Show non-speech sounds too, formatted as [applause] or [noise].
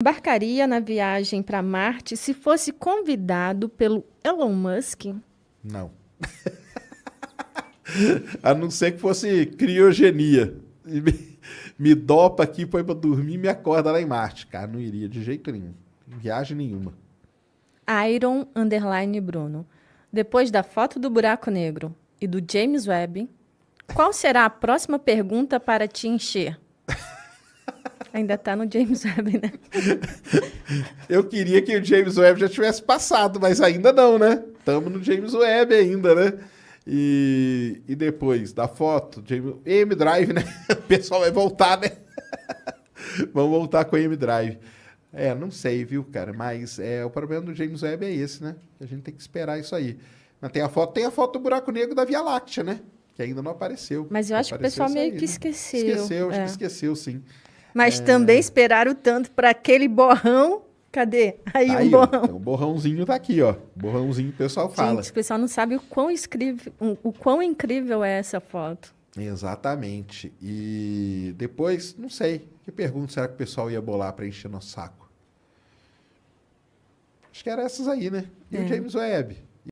Embarcaria na viagem para Marte se fosse convidado pelo Elon Musk? Não. [laughs] A não ser que fosse criogenia. Me, me dopa aqui, põe para dormir e me acorda lá em Marte. Cara, não iria de jeito nenhum. Viagem nenhuma. Iron Underline Bruno. Depois da foto do buraco negro e do James Webb, qual será a próxima pergunta para te encher? [laughs] Ainda tá no James Webb, né? [laughs] Eu queria que o James Webb já tivesse passado, mas ainda não, né? Estamos no James Webb ainda, né? E, e depois da foto, James, M Drive, né? [laughs] O pessoal vai voltar, né? Vamos [laughs] voltar com o M Drive. É, não sei, viu, cara? Mas é, o problema do James Webb é esse, né? A gente tem que esperar isso aí. Mas tem a foto, tem a foto do buraco negro da Via Láctea, né? Que ainda não apareceu. Mas eu acho que o pessoal meio aí, que né? esqueceu. Esqueceu, é. que esqueceu, sim mas é... também esperaram tanto para aquele borrão. Cadê? Aí, tá aí um borrão. então, o borrãozinho tá aqui, ó. Borrãozinho o pessoal fala. Gente, o pessoal não sabe o quão, escrive, o quão incrível é essa foto. Exatamente. E depois, não sei, que pergunta será que o pessoal ia bolar para encher nosso saco? Acho que era essas aí, né? E é. o James Webb.